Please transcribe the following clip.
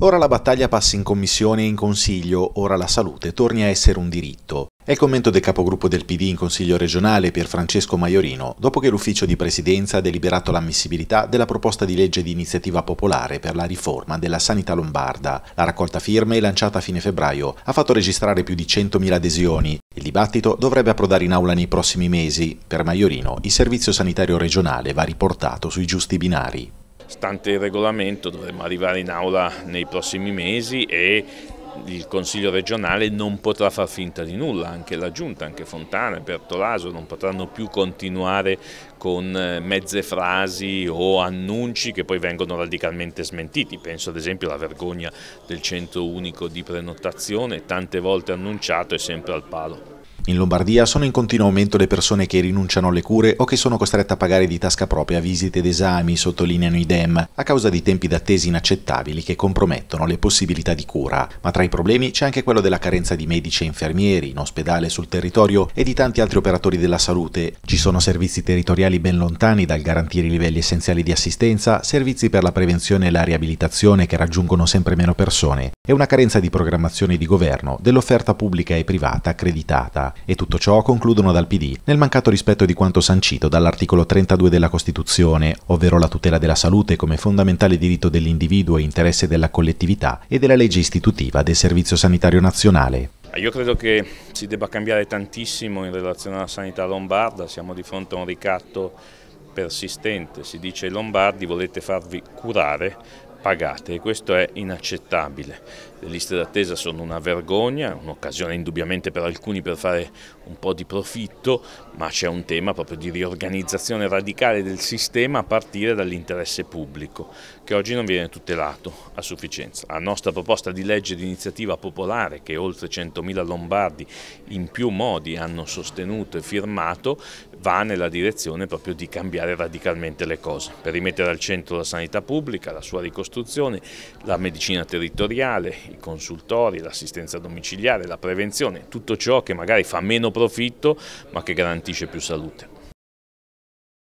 Ora la battaglia passa in commissione e in consiglio, ora la salute torni a essere un diritto. È il commento del capogruppo del PD in consiglio regionale per Francesco Maiorino, dopo che l'ufficio di presidenza ha deliberato l'ammissibilità della proposta di legge di iniziativa popolare per la riforma della sanità lombarda. La raccolta firme, lanciata a fine febbraio, ha fatto registrare più di 100.000 adesioni. Il dibattito dovrebbe approdare in aula nei prossimi mesi. Per Maiorino, il servizio sanitario regionale va riportato sui giusti binari stante il regolamento dovremmo arrivare in aula nei prossimi mesi e il Consiglio regionale non potrà far finta di nulla, anche la Giunta, anche Fontana e Bertolaso non potranno più continuare con eh, mezze frasi o annunci che poi vengono radicalmente smentiti. Penso ad esempio alla vergogna del centro unico di prenotazione, tante volte annunciato e sempre al palo. In Lombardia sono in continuo aumento le persone che rinunciano alle cure o che sono costrette a pagare di tasca propria visite ed esami, sottolineano i DEM, a causa di tempi d'attesa inaccettabili che compromettono le possibilità di cura. Ma tra i problemi c'è anche quello della carenza di medici e infermieri in ospedale, sul territorio e di tanti altri operatori della salute. Ci sono servizi territoriali ben lontani dal garantire i livelli essenziali di assistenza, servizi per la prevenzione e la riabilitazione che raggiungono sempre meno persone e una carenza di programmazione di governo dell'offerta pubblica e privata accreditata. E tutto ciò concludono dal PD, nel mancato rispetto di quanto sancito dall'articolo 32 della Costituzione, ovvero la tutela della salute come fondamentale diritto dell'individuo e interesse della collettività e della legge istitutiva del Servizio Sanitario Nazionale. Io credo che si debba cambiare tantissimo in relazione alla sanità lombarda, siamo di fronte a un ricatto persistente, si dice ai lombardi volete farvi curare, pagate e questo è inaccettabile. Le liste d'attesa sono una vergogna, un'occasione indubbiamente per alcuni per fare un po' di profitto, ma c'è un tema proprio di riorganizzazione radicale del sistema a partire dall'interesse pubblico, che oggi non viene tutelato a sufficienza. La nostra proposta di legge di iniziativa popolare, che oltre 100.000 lombardi in più modi hanno sostenuto e firmato, va nella direzione proprio di cambiare radicalmente le cose, per rimettere al centro la sanità pubblica, la sua ricostruzione, dell'istruzione, la medicina territoriale, i consultori, l'assistenza domiciliare, la prevenzione, tutto ciò che magari fa meno profitto ma che garantisce più salute.